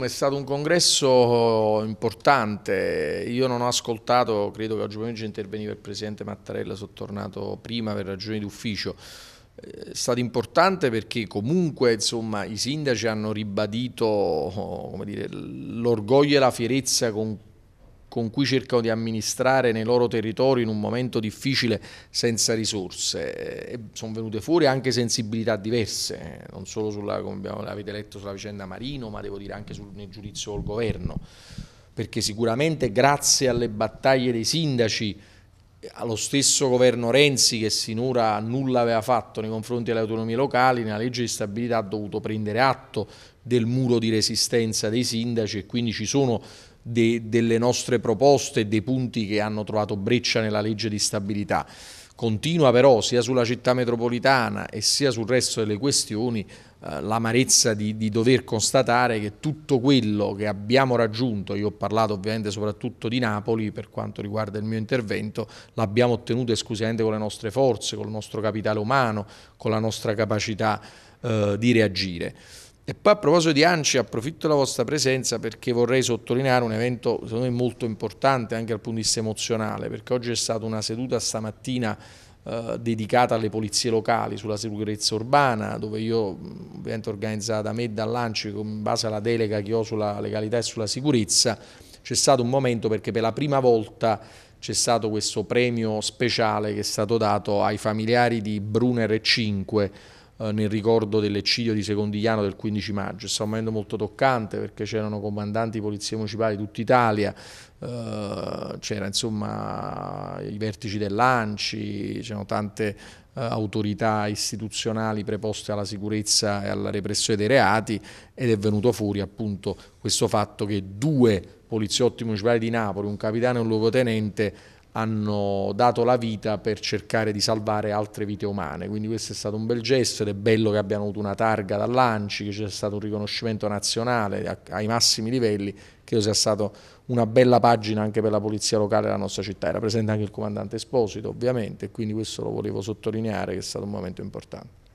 È stato un congresso importante, io non ho ascoltato, credo che oggi pomeriggio interveniva il Presidente Mattarella, sono tornato prima per ragioni d'ufficio, eh, è stato importante perché comunque insomma, i sindaci hanno ribadito oh, l'orgoglio e la fierezza con cui con cui cercano di amministrare nei loro territori in un momento difficile senza risorse. E sono venute fuori anche sensibilità diverse, non solo sulla, come avete letto sulla vicenda Marino, ma devo dire anche sul, nel giudizio del governo, perché sicuramente grazie alle battaglie dei sindaci allo stesso governo Renzi che sinora nulla aveva fatto nei confronti delle autonomie locali, nella legge di stabilità ha dovuto prendere atto del muro di resistenza dei sindaci e quindi ci sono de, delle nostre proposte e dei punti che hanno trovato breccia nella legge di stabilità. Continua però sia sulla città metropolitana e sia sul resto delle questioni eh, l'amarezza di, di, dover constatare che tutto quello che abbiamo raggiunto, io ho parlato ovviamente soprattutto di Napoli per quanto riguarda il mio intervento, l'abbiamo ottenuto esclusivamente con le nostre forze, col nostro capitale umano, con la nostra capacità eh, di reagire. E poi a proposito di ANCI approfitto della vostra presenza perché vorrei sottolineare un evento secondo me molto importante anche dal punto di vista emozionale perché oggi è stata una seduta stamattina eh, dedicata alle polizie locali sulla sicurezza urbana dove io ovviamente organizzata da me e dall'ANCI in base alla delega che ho sulla legalità e sulla sicurezza c'è stato un momento perché per la prima volta c'è stato questo premio speciale che è stato dato ai familiari di Brunner e 5 eh, nel ricordo dell'eccidio di Secondigliano del 15 maggio. È stato un momento molto toccante perché c'erano comandanti di polizia municipale di tutta Italia, eh, c'erano insomma i vertici dell'ANCI, c'erano tante eh, autorità istituzionali preposte alla sicurezza e alla repressione dei reati ed è venuto fuori appunto questo fatto che due poliziotti municipali di Napoli, un capitano e un luogotenente, hanno dato la vita per cercare di salvare altre vite umane, quindi questo è stato un bel gesto ed è bello che abbiano avuto una targa dall'ANCI, che ci sia stato un riconoscimento nazionale ai massimi livelli, che sia stata una bella pagina anche per la polizia locale della nostra città, era presente anche il comandante Esposito ovviamente, e quindi questo lo volevo sottolineare che è stato un momento importante.